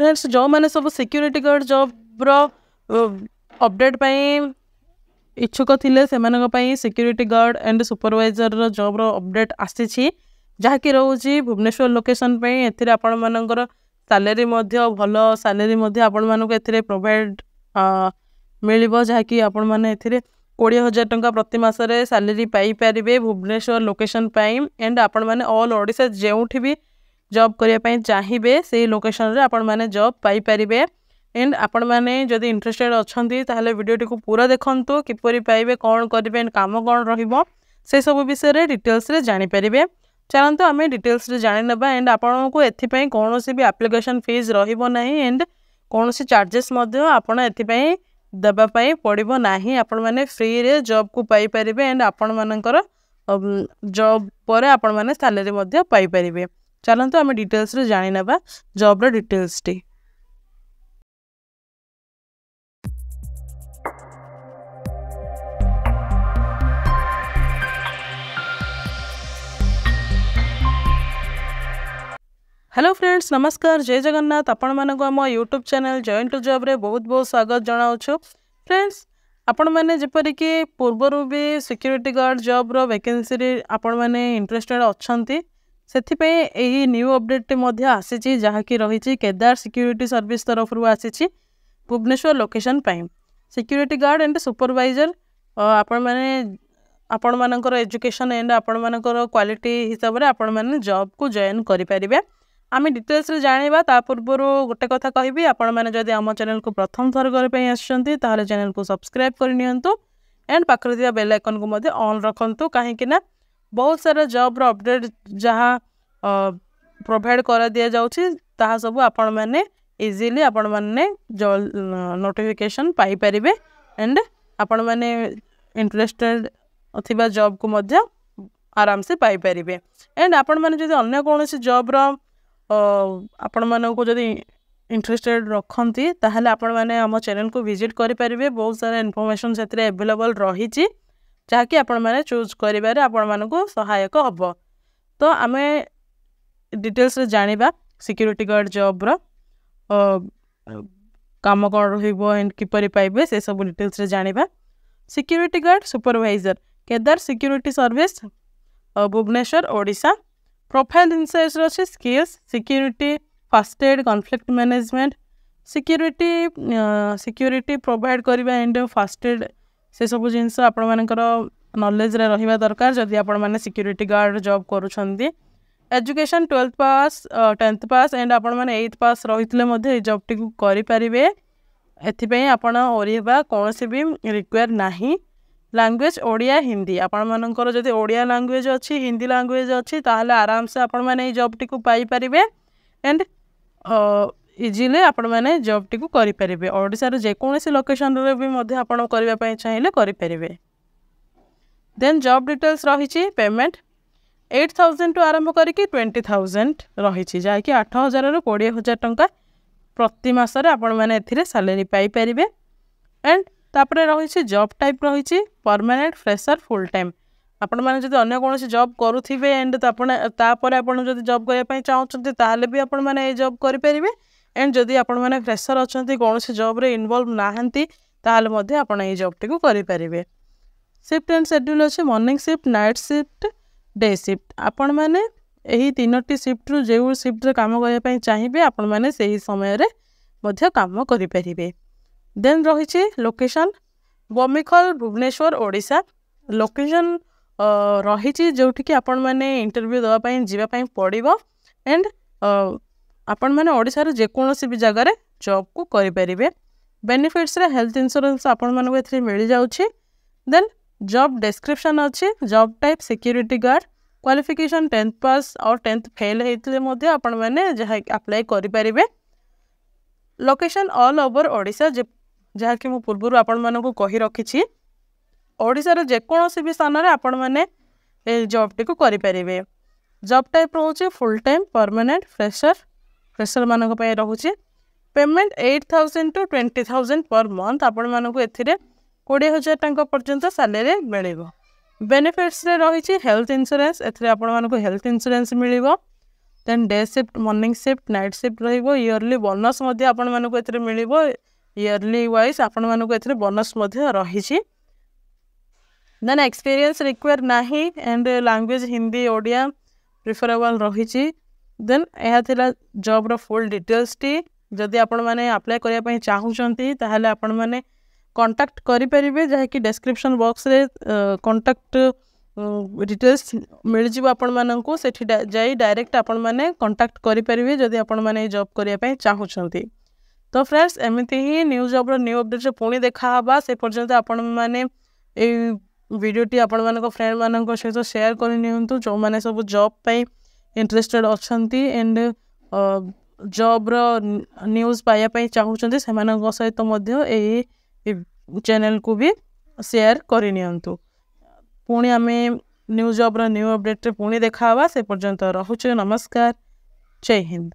ଯେଉଁମାନେ ସବୁ security guard ଜବ୍ର update ପାଇଁ ଇଚ୍ଛୁକ ଥିଲେ ସେମାନଙ୍କ ପାଇଁ ସିକ୍ୟୁରିଟି ଗାର୍ଡ଼ ଆଣ୍ଡ ସୁପରଭାଇଜର୍ର ଜବ୍ର ଅପଡ଼େଟ୍ ଆସିଛି ଯାହାକି ରହୁଛି ଭୁବନେଶ୍ୱର ଲୋକେସନ୍ ପାଇଁ ଏଥିରେ ଆପଣମାନଙ୍କର ସାଲେରୀ ମଧ୍ୟ ଭଲ ସାଲେରୀ ମଧ୍ୟ ଆପଣମାନଙ୍କୁ ଏଥିରେ ପ୍ରୋଭାଇଡ଼ ମିଳିବ ଯାହାକି ଆପଣମାନେ ଏଥିରେ କୋଡ଼ିଏ ହଜାର ଟଙ୍କା ପ୍ରତି ମାସରେ ସାଲେରୀ ପାଇପାରିବେ ଭୁବନେଶ୍ୱର ଲୋକେସନ୍ ପାଇଁ ଆଣ୍ଡ ଆପଣମାନେ ଅଲ୍ ଓଡ଼ିଶା ଯେଉଁଠି ବି জব করা চাহিবে সেই লোকেসন্রে আপনার জব পাইপারে এন্ড আপনার যদি ইন্টরেস্টেড অনেক তাহলে ভিডিওটি পুরা দেখুন কিপর পাইবে কম করবে কাম কম রহব সেসব বিষয়ে ডিটেলসে জাঁপারে ଚାଲନ୍ତୁ ଆମେ ଡିଟେଲ୍ସରେ ଜାଣିନେବା ଆଣ୍ଡ ଆପଣଙ୍କୁ ଏଥିପାଇଁ କୌଣସି ବି ଆପ୍ଲିକେସନ୍ ଫିସ୍ ରହିବ ନାହିଁ ଆଣ୍ଡ କୌଣସି ଚାର୍ଜେସ୍ ମଧ୍ୟ ଆପଣ ଏଥିପାଇଁ ଦେବା ପାଇଁ ପଡ଼ିବ ନାହିଁ ଆପଣମାନେ ଫ୍ରିରେ ଜବ୍କୁ ପାଇପାରିବେ ଆଣ୍ଡ ଆପଣମାନଙ୍କର ଜବ୍ ପରେ ଆପଣମାନେ ସାଲାରୀ ମଧ୍ୟ ପାଇପାରିବେ ଚାଲନ୍ତୁ ଆମେ ଡିଟେଲ୍ସରେ ଜାଣିନେବା ଜବ୍ର ଡିଟେଲ୍ସଟି হ্যালো ফ্রেন্ডস নমস্কার জয় জগন্নাথ আপনার আমার ইউট্যুব চ্যানেল জয়েন্ট জব্রে বহুত বহু স্বাগত জনাওছু ফ্রেন্ডস ଆପଣମାନେ ଯେପରିକି ପୂର୍ବରୁ ବି ସିକ୍ୟୁରିଟି ଗାର୍ଡ଼ ଜବ୍ର ଭ୍ୟାକେନ୍ସିରେ ଆପଣମାନେ ଇଣ୍ଟରେଷ୍ଟେଡ଼୍ ଅଛନ୍ତି ସେଥିପାଇଁ ଏହି ନ୍ୟୁ ଅପଡ଼େଟ୍ଟି ମଧ୍ୟ ଆସିଛି ଯାହାକି ରହିଛି କେଦାର ସିକ୍ୟୁରିଟି ସର୍ଭିସ୍ ତରଫରୁ ଆସିଛି ଭୁବନେଶ୍ୱର ଲୋକେସନ୍ ପାଇଁ ସିକ୍ୟୁରିଟି ଗାର୍ଡ଼ ଆଣ୍ଡ ସୁପରଭାଇଜର ଆପଣମାନେ ଆପଣମାନଙ୍କର ଏଜୁକେସନ୍ ଆଣ୍ଡ ଆପଣମାନଙ୍କର କ୍ୱାଲିଟି ହିସାବରେ ଆପଣମାନେ ଜବ୍କୁ ଜଏନ୍ କରିପାରିବେ ଆମେ ଡିଟେଲ୍ସରେ ଜାଣିବା ତା ପୂର୍ବରୁ ଗୋଟେ କଥା କହିବି ଆପଣମାନେ ଯଦି ଆମ ଚ୍ୟାନେଲ୍କୁ ପ୍ରଥମ ଥର କରିବା ପାଇଁ ଆସିଛନ୍ତି ତାହେଲେ ଚ୍ୟାନେଲ୍କୁ ସବସ୍କ୍ରାଇବ୍ କରିନିଅନ୍ତୁ ଆଣ୍ଡ ପାଖରେ ଥିବା ବେଲ୍ ଆଇକନ୍କୁ ମଧ୍ୟ ଅନ୍ ରଖନ୍ତୁ କାହିଁକିନା ବହୁତ ସାରା ଜବ୍ର ଅପଡ଼େଟ୍ ଯାହା ପ୍ରୋଭାଇଡ଼ କରାଦିଆଯାଉଛି ତାହା ସବୁ ଆପଣମାନେ ଇଜିଲି ଆପଣମାନେ ନୋଟିଫିକେସନ୍ ପାଇପାରିବେ ଆଣ୍ଡ ଆପଣମାନେ ଇଣ୍ଟରେଷ୍ଟେଡ଼ ଥିବା ଜବ୍କୁ ମଧ୍ୟ ଆରାମସେ ପାଇପାରିବେ ଆଣ୍ଡ ଆପଣମାନେ ଯଦି ଅନ୍ୟ କୌଣସି ଜବ୍ର ଆପଣମାନଙ୍କୁ ଯଦି ଇଣ୍ଟରେଷ୍ଟେଡ଼ ରଖନ୍ତି ତାହେଲେ ଆପଣମାନେ ଆମ ଚ୍ୟାନେଲକୁ ଭିଜିଟ୍ କରିପାରିବେ ବହୁତ ସାରା ଇନଫର୍ମେସନ୍ ସେଥିରେ ଆଭେଲେବଲ୍ ରହିଛି ଯାହାକି ଆପଣମାନେ ଚୁଜ୍ କରିବାରେ ଆପଣମାନଙ୍କୁ ସହାୟକ ହେବ ତ ଆମେ ଡିଟେଲ୍ସରେ ଜାଣିବା ସିକ୍ୟୁରିଟି ଗାର୍ଡ଼ ଜବ୍ର କାମ କ'ଣ ରହିବ ଏଣ୍ଡ କିପରି ପାଇବେ ସେସବୁ ଡିଟେଲ୍ସରେ ଜାଣିବା security guard supervisor Kedar security service Bhubaneswar Odisha profile ଇନ୍ସର୍ଚ୍ର ଅଛି skills security first aid conflict management security security provide କରିବା ଏଣ୍ଡ ଫାଷ୍ଟ ଏଡ୍ ସେସବୁ ଜିନିଷ ଆପଣମାନଙ୍କର ନଲେଜରେ ରହିବା ଦରକାର ଯଦି ଆପଣମାନେ ସିକ୍ୟୁରିଟି ଗାର୍ଡ଼ ଜବ୍ କରୁଛନ୍ତି education twelfth pass tenth pass and ଆପଣମାନେ ଏଇଥ ପାସ୍ ରହିଥିଲେ ମଧ୍ୟ ଏଇ ଜବ୍ଟିକୁ କରିପାରିବେ ଏଥିପାଇଁ ଆପଣ ଓରିବା କୌଣସି ବି ରିକ୍ୱାର ନାହିଁ ଲାଙ୍ଗୁଏଜ୍ ଓଡ଼ିଆ ହିନ୍ଦୀ ଆପଣମାନଙ୍କର ଯଦି ଓଡ଼ିଆ ଲାଙ୍ଗୁଏଜ୍ ଅଛି ହିନ୍ଦୀ ଲାଙ୍ଗୁଏଜ୍ ଅଛି ତାହେଲେ ଆରାମସେ ଆପଣମାନେ ଏଇ ଜବ୍ଟିକୁ ପାଇପାରିବେ ଆଣ୍ଡ ଇଜିଲି ଆପଣମାନେ ଜବ୍ଟିକୁ କରିପାରିବେ ଓଡ଼ିଶାର ଯେକୌଣସି ଲୋକେସନ୍ରେ ବି ମଧ୍ୟ ଆପଣ କରିବା ପାଇଁ ଚାହିଁଲେ କରିପାରିବେ ଦେନ୍ ଜବ୍ ଡିଟେଲ୍ସ ରହିଛି ପେମେଣ୍ଟ ଏଇଟ୍ ଥାଉଜେଣ୍ଡରୁ ଆରମ୍ଭ କରିକି ଟ୍ୱେଣ୍ଟି ଥାଉଜେଣ୍ଡ ରହିଛି ଯାହାକି ଆଠ ହଜାରରୁ କୋଡ଼ିଏ ହଜାର ଟଙ୍କା ପ୍ରତି ମାସରେ ଆପଣମାନେ ଏଥିରେ ସାଲେରୀ ପାଇପାରିବେ ଆଣ୍ଡ ତାପରେ ରହିଛି ଜବ୍ ଟାଇପ୍ ରହିଛି ପରମାନେଣ୍ଟ ଫ୍ରେସର୍ ଫୁଲ୍ ଟାଇମ୍ ଆପଣମାନେ ଯଦି ଅନ୍ୟ କୌଣସି ଜବ୍ କରୁଥିବେ ଆଣ୍ଡ ଆପଣ ତାପରେ ଆପଣ ଯଦି ଜବ୍ କରିବା ପାଇଁ ଚାହୁଁଛନ୍ତି ତାହେଲେ ବି ଆପଣମାନେ ଏଇ ଜବ୍ କରିପାରିବେ এন্ড যদি আপনার ফ্রেসর অনেক কৌশি জব্রে ইনভলভ না তাহলে মধ্যে আপনার এই জবটি করে সিফ্ট এন্ড সেড্যুল আছে morning shift night shift day shift আপন মানে এই তিনোটি সিফ্টরু যে সিফ্টরে কাম করা চাইবে আপন মানে সেই সময়ের মধ্যে কাম করে দেন রয়েছে লোকেশন বমিখল ভুবনেশ্বর ওড়িশা লোকেশন রয়েছে যেটিকি আপন মানে ইন্টরভিউ দেওয়া যাওয়া পড়ব এন্ড ଆପଣମାନେ ଓଡ଼ିଶାର ଯେକୌଣସି ବି ଜାଗାରେ ଜବ୍କୁ କରିପାରିବେ ବେନିଫିଟ୍ସରେ ହେଲ୍ଥ ଇନ୍ସୁରାନ୍ସ ଆପଣମାନଙ୍କୁ ଏଥିରେ ମିଳିଯାଉଛି ଦେନ୍ ଜବ୍ ଡେସ୍କ୍ରିପସନ୍ ଅଛି job type security guard qualification tenth pass ଆଉ ଟେନ୍ଥ ଫେଲ୍ ହେଇଥିଲେ ମଧ୍ୟ ଆପଣମାନେ ଯାହା ଆପ୍ଲାଏ କରିପାରିବେ ଲୋକେସନ୍ ଅଲ୍ ଓଭର୍ ଓଡ଼ିଶା ଯାହାକି ମୁଁ ପୂର୍ବରୁ ଆପଣମାନଙ୍କୁ କହି ରଖିଛି ଓଡ଼ିଶାର ଯେକୌଣସି ବି ସ୍ଥାନରେ ଆପଣମାନେ ଏ ଜବ୍ଟିକୁ କରିପାରିବେ ଜବ୍ ଟାଇପ୍ ରହୁଛି ଫୁଲ୍ ଟାଇମ୍ ପରମାନେଣ୍ଟ ଫ୍ରେସର୍ ଫ୍ରେସରମାନଙ୍କ ପାଇଁ ରହୁଛି payment eight thousand to twenty thousand per month ଆପଣମାନଙ୍କୁ ଏଥିରେ କୋଡ଼ିଏ ହଜାର ଟଙ୍କା ପର୍ଯ୍ୟନ୍ତ ସାଲେରୀ ମିଳିବ ବେନିଫିଟ୍ସରେ ରହିଛି ହେଲ୍ଥ ଇନ୍ସୁରାନ୍ସ ଏଥିରେ ଆପଣମାନଙ୍କୁ ହେଲ୍ଥ ଇନ୍ସୁରାନ୍ସ ମିଳିବ then day shift morning shift night shift ରହିବ ଇୟର୍ଲି ବୋନସ୍ ମଧ୍ୟ ଆପଣମାନଙ୍କୁ ଏଥିରେ ମିଳିବ ଇୟର୍ଲି ୱାଇଜ୍ ଆପଣମାନଙ୍କୁ ଏଥିରେ ବୋନସ୍ ମଧ୍ୟ ରହିଛି ଦେନ୍ ଏକ୍ସପିରିଏନ୍ସ ରିକ୍ୱାର ନାହିଁ and language Hindi Odia preferable ରହିଛି ଦେନ୍ ଏହା ଥିଲା ଜବ୍ର ଫୁଲ୍ ଡିଟେଲ୍ସଟି ଯଦି ଆପଣମାନେ ଆପ୍ଲାଏ କରିବା ପାଇଁ ଚାହୁଁଛନ୍ତି ତାହେଲେ ଆପଣମାନେ କଣ୍ଟାକ୍ଟ କରିପାରିବେ ଯାହାକି ଡେସ୍କ୍ରିପସନ୍ ବକ୍ସରେ କଣ୍ଟାକ୍ଟ ଡିଟେଲ୍ସ ମିଳିଯିବ ଆପଣମାନଙ୍କୁ ସେଠି ଯାଇ ଡାଇରେକ୍ଟ ଆପଣମାନେ କଣ୍ଟାକ୍ଟ କରିପାରିବେ ଯଦି ଆପଣମାନେ ଏଇ ଜବ୍ କରିବା ପାଇଁ ଚାହୁଁଛନ୍ତି ତ ଫ୍ରେଣ୍ଡସ୍ ଏମିତି ହିଁ ନ୍ୟୁ ଜବ୍ର ନ୍ୟୁ ଅପଡ଼େଟ୍ରେ ପୁଣି ଦେଖାହେବା ସେ ପର୍ଯ୍ୟନ୍ତ ଆପଣମାନେ ଏଇ ଭିଡ଼ିଓଟି ଆପଣମାନଙ୍କ ଫ୍ରେଣ୍ଡମାନଙ୍କ ସହିତ ସେୟାର କରିନିଅନ୍ତୁ ଯେଉଁମାନେ ସବୁ ଜବ୍ ପାଇଁ इंटरेस्टेड अच्छा एंड जब रूज पायापाई चाहते से सहित चेल को भी सेयार करनी पुणी न्यूज जब्र न्यू अपडेट पुणी देखा से पर्यटन रोचे नमस्कार जय हिंद